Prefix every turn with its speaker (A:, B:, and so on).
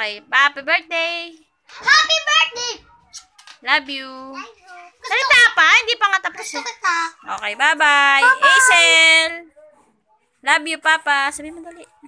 A: Okay. Happy birthday! Happy birthday! Love you! Love Salita pa! Hindi pa nga tapos eh.
B: Okay, bye-bye! Hazel!
A: Love you, Papa! Sabi mo dali.